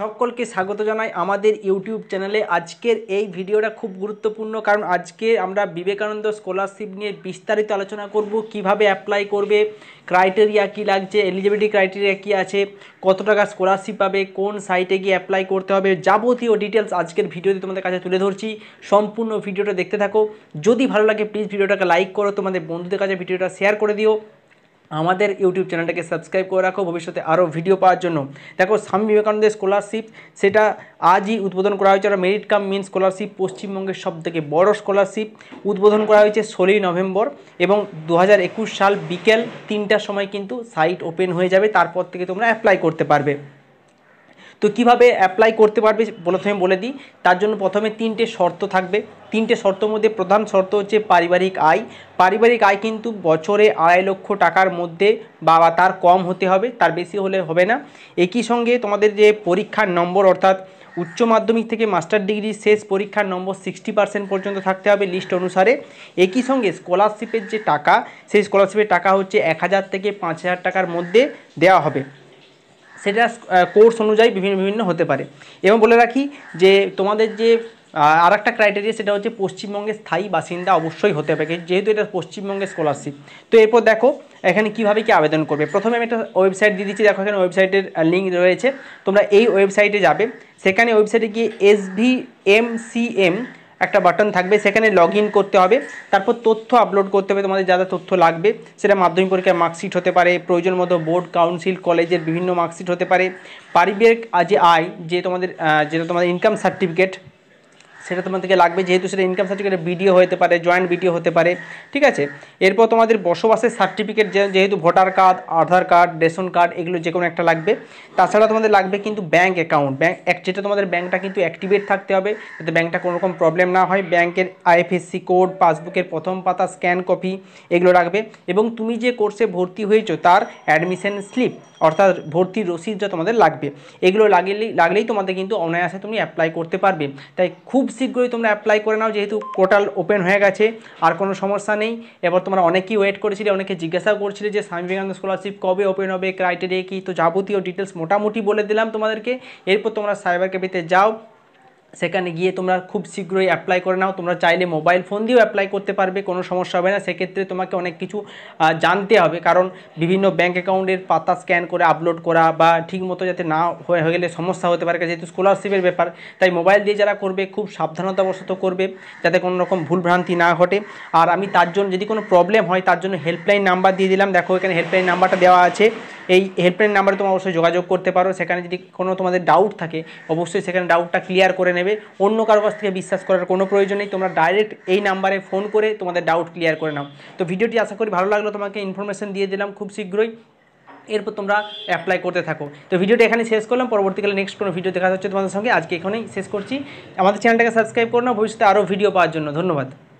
সকলকে স্বাগত জানাই আমাদের ইউটিউব চ্যানেলে আজকের এই ভিডিওটা খুব গুরুত্বপূর্ণ কারণ আজকে আমরা বিবেকানন্দ স্কলারশিপ নিয়ে বিস্তারিত আলোচনা করব কিভাবে অ্যাপ্লাই করবে ক্রাইটেরিয়া কি লাগছে এলিজিবিলিটি ক্রাইটেরিয়া কি আছে কত টাকা স্কলারশিপ পাবে কোন সাইটে গিয়ে অ্যাপ্লাই করতে হবে যাবতীয় ডিটেলস আজকের ভিডিওতে তোমাদের কাছে তুলে ধরছি সম্পূর্ণ ভিডিওটা দেখতে থাকো যদি ভালো লাগে প্লিজ ভিডিওটাকে লাইক করো তোমাদের বন্ধুদের কাছে ভিডিওটা শেয়ার করে দিও আমাদের ইউটিউব চ্যানেলটাকে সাবস্ক্রাইব করে রাখো ভবিষ্যতে আরও ভিডিও পাওয়ার জন্য দেখো স্বামী বিবেকানন্দের স্কলারশিপ সেটা আজই উদ্বোধন করা হয়েছে ওরা মেরিট কাম মিন স্কলারশিপ পশ্চিমবঙ্গের সব থেকে বড় স্কলারশিপ উদ্বোধন করা হয়েছে ষোলোই নভেম্বর এবং দু সাল বিকেল তিনটার সময় কিন্তু সাইট ওপেন হয়ে যাবে তারপর থেকে তোমরা অ্যাপ্লাই করতে পারবে তো কিভাবে অ্যাপ্লাই করতে পারবে প্রথমে বলে দিই তার জন্য প্রথমে তিনটে শর্ত থাকবে তিনটে শর্ত মধ্যে প্রধান শর্ত হচ্ছে পারিবারিক আয় পারিবারিক আয় কিন্তু বছরে আড়াই লক্ষ টাকার মধ্যে বাবা তার কম হতে হবে তার বেশি হলে হবে না একই সঙ্গে তোমাদের যে পরীক্ষার নম্বর অর্থাৎ উচ্চ মাধ্যমিক থেকে মাস্টার ডিগ্রি শেষ পরীক্ষার নম্বর সিক্সটি পার্সেন্ট পর্যন্ত থাকতে হবে লিস্ট অনুসারে একই সঙ্গে স্কলারশিপের যে টাকা সেই স্কলারশিপের টাকা হচ্ছে এক হাজার থেকে পাঁচ হাজার টাকার মধ্যে দেওয়া হবে সেটা কোর্স অনুযায়ী বিভিন্ন বিভিন্ন হতে পারে এবং বলে রাখি যে তোমাদের যে আর একটা ক্রাইটেরিয়া সেটা হচ্ছে পশ্চিমবঙ্গের স্থায়ী বাসিন্দা অবশ্যই হতে পারে যেহেতু এটা পশ্চিমবঙ্গের স্কলারশিপ তো এরপর দেখো এখানে কিভাবে কি আবেদন করবে প্রথমে আমি একটা ওয়েবসাইট দিয়ে দিচ্ছি দেখো এখানে ওয়েবসাইটের লিঙ্ক রয়েছে তোমরা এই ওয়েবসাইটে যাবে সেখানে ওয়েবসাইটে গিয়ে S V M C M একটা বাটন থাকবে সেখানে লগ করতে হবে তারপর তথ্য আপলোড করতে হবে তোমাদের যা যা তথ্য লাগবে সেটা মাধ্যমিক পরীক্ষার মার্কশিট হতে পারে প্রয়োজন মতো বোর্ড কাউন্সিল কলেজের বিভিন্ন মার্কশিট হতে পারে পারিবারিক যে আয় যে তোমাদের যেটা তোমাদের ইনকাম সার্টিফিকেট সেটা তোমাদেরকে লাগবে যেহেতু সেটা ইনকাম সার্টিফিকেট বিডিও হতে পারে জয়েন্ট বিডিও হতে পারে ঠিক আছে এরপর তোমাদের বসবাসের সার্টিফিকেট যেহেতু voter card Aadhaar card ration card এগুলো যে কোনো একটা লাগবে তাছাড়া তোমাদের লাগবে কিন্তু ব্যাঙ্ক অ্যাকাউন্ট ব্যাঙ্ক যেটা তোমাদের ব্যাঙ্কটা কিন্তু অ্যাক্টিভেট থাকতে হবে যাতে ব্যাঙ্কটা কোনো রকম প্রবলেম না হয় ব্যাঙ্কের আইএফএসসি কোড পাসবুকের প্রথম পাতা স্ক্যান কপি এগুলো রাখবে এবং তুমি যে কোর্সে ভর্তি হয়েছো তার অ্যাডমিশন স্লিপ অর্থাৎ ভর্তির রসিদটা তোমাদের লাগবে এগুলো লাগলেই লাগলেই তোমাদের কিন্তু অনায়াসে তুমি অ্যাপ্লাই করতে পারবে তাই খুব শীঘ্রই তোমরা অ্যাপ্লাই করে নাও যেহেতু পোর্টাল ওপেন হয়ে গেছে আর কোনো সমস্যা নেই এবার তোমরা অনেকেই ওয়েট করেছিলে অনেকে জিজ্ঞাসাও করছিলে যে স্বামী বিবেকানন্দ স্কলারশিপ কবে ওপেন হবে ক্রাইটেরিয়া কী তো যাবতীয় ডিটেলস মোটামুটি বলে দিলাম তোমাদেরকে এরপর তোমরা সাইবার ক্যাফেতে যাও সেখানে গিয়ে তোমরা খুব শীঘ্রই অ্যাপ্লাই করে নাও তোমরা চাইলে মোবাইল ফোন দিয়েও অ্যাপ্লাই করতে পারবে কোনো সমস্যা হবে না সেক্ষেত্রে তোমাকে অনেক কিছু জানতে হবে কারণ বিভিন্ন ব্যাঙ্ক অ্যাকাউন্টের পাতা স্ক্যান করে আপলোড করা বা ঠিকমতো যাতে না হয়ে গেলে সমস্যা হতে পারে যেহেতু স্কলারশিপের ব্যাপার তাই মোবাইল দিয়ে যারা করবে খুব সাবধানতাবশত করবে যাতে কোনো রকম ভুলভ্রান্তি না ঘটে আর আমি তার জন্য যদি কোনো প্রবলেম হয় তার জন্য হেল্পলাইন নাম্বার দিয়ে দিলাম দেখো এখানে হেল্পলাইন নাম্বারটা দেওয়া আছে এই হেল্পলাইন নাম্বারে তোমরা অবশ্যই যোগাযোগ করতে পারো সেখানে যদি কোনো তোমাদের ডাউট থাকে অবশ্যই সেখানে ডাউটটা ক্লিয়ার করে নেবে অন্য কারো কাছ থেকে বিশ্বাস করার কোনো প্রয়োজন নেই তোমরা ডাইরেক্ট এই নাম্বারে ফোন করে তোমাদের ডাউট ক্লিয়ার করে নাও তো ভিডিওটি আশা করি ভালো লাগলো তোমাকে ইনফরমেশান দিয়ে দিলাম খুব শীঘ্রই এরপর তোমরা অ্যাপ্লাই করতে থাকো তো ভিডিওটা এখানে শেষ করলাম পরবর্তীকালে নেক্সট কোনো ভিডিও দেখা হচ্ছে তোমাদের সঙ্গে আজকে এখানেই শেষ করছি আমাদের চ্যানেলটাকে সাবস্ক্রাইব করো না ভবিষ্যতে আরও ভিডিও পাওয়ার জন্য ধন্যবাদ